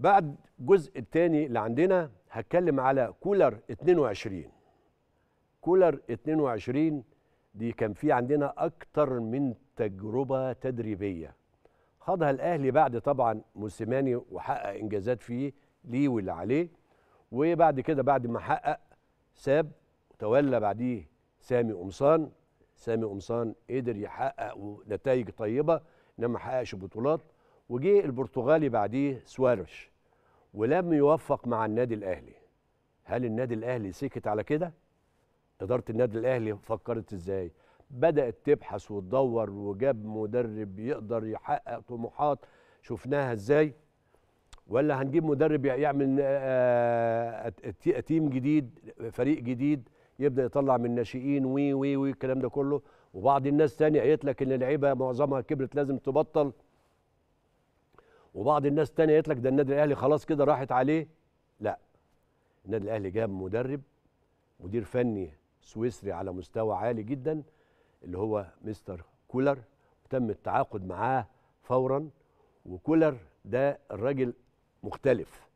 بعد الجزء الثاني اللي عندنا هتكلم على كولر 22 كولر 22 دي كان في عندنا اكتر من تجربه تدريبيه خاضها الاهلي بعد طبعا موسيماني وحقق انجازات فيه ليه واللي عليه وبعد كده بعد ما حقق ساب وتولى بعديه سامي قمصان سامي قمصان قدر يحقق نتائج طيبه انما ما حققش بطولات وجه البرتغالي بعديه سوارش ولم يوفق مع النادي الاهلي هل النادي الاهلي سكت على كده اداره النادي الاهلي فكرت ازاي بدات تبحث وتدور وجاب مدرب يقدر يحقق طموحات شفناها ازاي ولا هنجيب مدرب يعمل آه، آه، تيم جديد فريق جديد يبدا يطلع من ناشئين وي وي وي الكلام ده كله وبعض الناس تانية قالت لك ان اللعيبه معظمها كبرت لازم تبطل وبعض الناس تانية قالت لك ده النادي الاهلي خلاص كده راحت عليه لا النادي الاهلي جاب مدرب مدير فني سويسري على مستوى عالي جدا اللي هو مستر كولر تم التعاقد معاه فورا وكولر ده الراجل مختلف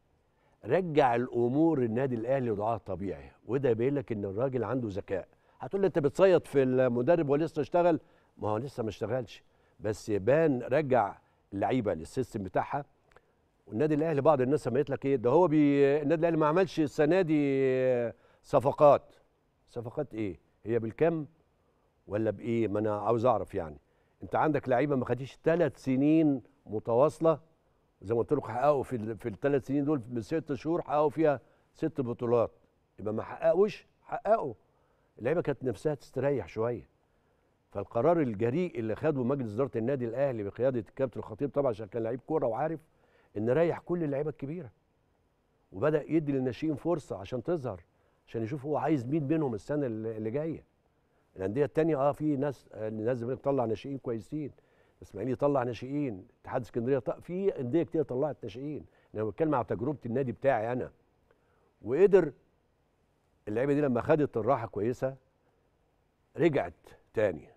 رجع الامور النادي الاهلي لوضعها الطبيعي وده بيقول لك ان الراجل عنده ذكاء هتقول لي انت بتصيط في المدرب ولسه اشتغل ما هو لسه ما اشتغلش بس يبان رجع اللعيبه للسيستم بتاعها والنادي الاهلي بعض الناس سميت لك ايه ده هو بي النادي الاهلي ما عملش السنه دي صفقات صفقات ايه هي بالكم ولا بايه ما انا عاوز اعرف يعني انت عندك لعيبه ما خدتش ثلاث سنين متواصله زي ما قلت لكم حققوا في في الثلاث سنين دول من ست شهور حققوا فيها ست بطولات يبقى ما حققوش حققوا اللعيبه كانت نفسها تستريح شويه فالقرار الجريء اللي خده مجلس اداره النادي الاهلي بقياده الكابتن الخطيب طبعا عشان كان لعيب كوره وعارف ان ريح كل اللعيبه الكبيره وبدا يدي للناشئين فرصه عشان تظهر عشان يشوف هو عايز مين منهم السنه اللي جايه الانديه الثانيه اه في ناس آه، نادي الزمالك ناشئين كويسين الاسماعيلي يطلع ناشئين اتحاد اسكندريه في انديه كتير طلعت ناشئين انا بتكلم على تجربه النادي بتاعي انا وقدر اللعيبه دي لما خدت الراحه كويسه رجعت تانيه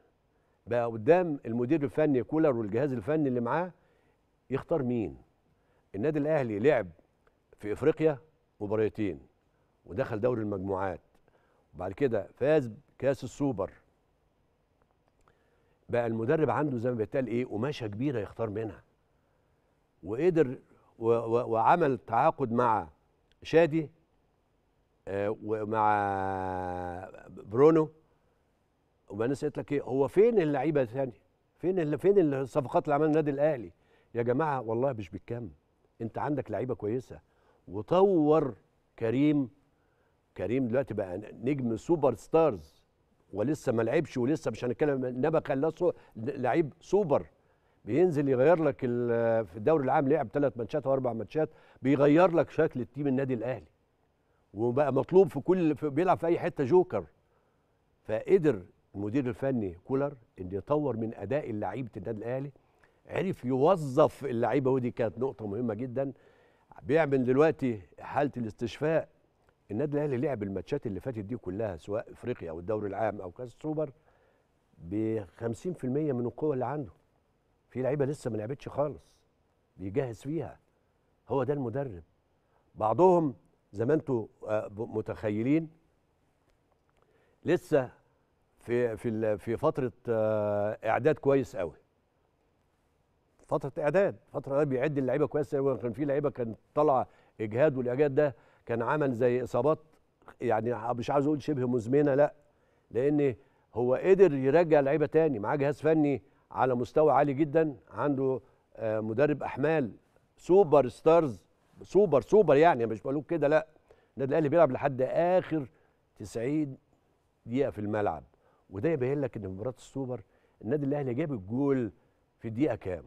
بقى قدام المدير الفني كولر والجهاز الفني اللي معاه يختار مين النادي الاهلي لعب في افريقيا مباريتين ودخل دوري المجموعات وبعد كده فاز كاس السوبر بقى المدرب عنده زي ما بيتقال ايه قماشه كبيره يختار منها وقدر وعمل تعاقد مع شادي آه، ومع برونو وانا سالت لك ايه هو فين اللعيبه الثانيه فين اللي فين الصفقات اللي عملها النادي الاهلي يا جماعه والله مش بالكم انت عندك لعيبه كويسه وطور كريم كريم دلوقتي بقى نجم سوبر ستارز ولسه ما لعبش ولسه مش هنتكلم نبقى خلاه لعيب سوبر بينزل يغير لك في الدوري العام لعب ثلاث ماتشات او اربع ماتشات بيغير لك شكل التيم النادي الاهلي وبقى مطلوب في كل في بيلعب في اي حته جوكر فقدر المدير الفني كولر ان يطور من اداء اللعيبه النادي الاهلي عرف يوظف اللعيبه ودي كانت نقطه مهمه جدا بيعمل دلوقتي حاله الاستشفاء النادي الاهلي لعب الماتشات اللي فاتت دي كلها سواء افريقيا او الدوري العام او كاس السوبر ب 50% من القوه اللي عنده في لعيبه لسه ما لعبتش خالص بيجهز فيها هو ده المدرب بعضهم زي ما انتم آه، متخيلين لسه في في في فتره آه، اعداد كويس قوي فتره اعداد فتره بيعد اللعيبه كويس قوي كان في لعيبه كانت طالعه اجهاد والاجهاد ده كان عمل زي اصابات يعني مش عاوز اقول شبه مزمنه لا لان هو قدر يرجع لعيبه تاني معاه جهاز فني على مستوى عالي جدا عنده آه، مدرب احمال سوبر ستارز سوبر سوبر يعني مش بقول كده لا النادي الاهلي بيلعب لحد اخر 90 دقيقه في الملعب وده يبين لك ان في مباراه السوبر النادي الاهلي جاب الجول في الدقيقه كام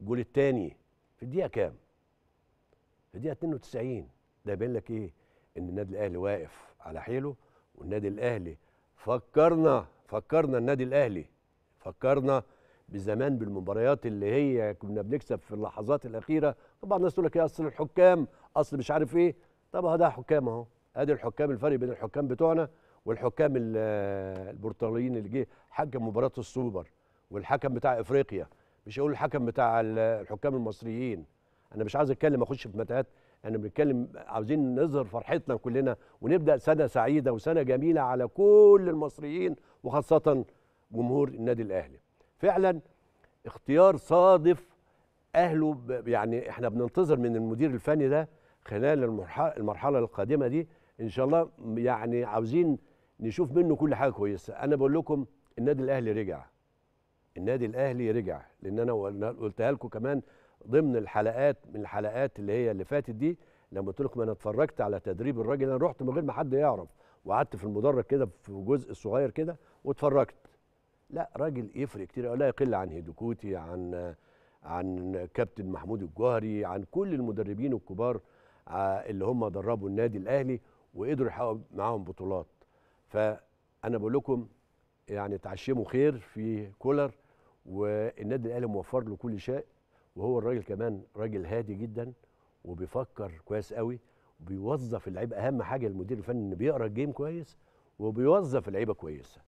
الجول الثاني في الدقيقه كام في الدقيقه 92 ده يبين لك ايه ان النادي الاهلي واقف على حيله والنادي الاهلي فكرنا فكرنا النادي الاهلي فكرنا بزمان بالمباريات اللي هي كنا بنكسب في اللحظات الاخيره طبعا الناس تقول لك ايه اصل الحكام اصل مش عارف ايه طب ده حكام اهو ادي الحكام الفرق بين الحكام بتوعنا والحكام البرتغاليين اللي جه حكم مباراه السوبر والحكم بتاع افريقيا مش هقول الحكم بتاع الحكام المصريين انا مش عايز اتكلم اخش في متاهات انا بنتكلم عاوزين نظهر فرحتنا كلنا ونبدا سنه سعيده وسنه جميله على كل المصريين وخاصه جمهور النادي الاهلي فعلا اختيار صادف اهله يعني احنا بننتظر من المدير الفني ده خلال المرحله القادمه دي ان شاء الله يعني عاوزين نشوف منه كل حاجه كويسه انا بقول لكم النادي الاهلي رجع النادي الاهلي رجع لان انا قلتها لكم كمان ضمن الحلقات من الحلقات اللي هي اللي فاتت دي لما قلت لكم انا اتفرجت على تدريب الراجل انا رحت من غير ما حد يعرف وقعدت في المدرج كده في جزء صغير كده واتفرجت لا راجل يفرق كتير لا يقل عن هيدوكوتي عن عن كابتن محمود الجوهري عن كل المدربين الكبار آه، اللي هم دربوا النادي الاهلي وقدروا يحققوا معاهم بطولات فانا بقول لكم يعني تعشموا خير في كولر والنادي الاهلي موفر له كل شيء وهو الراجل كمان راجل هادي جدا وبيفكر كويس قوي وبيوظف اللعيبه اهم حاجه المدير الفني انه بيقرا الجيم كويس وبيوظف اللعيبه كويسه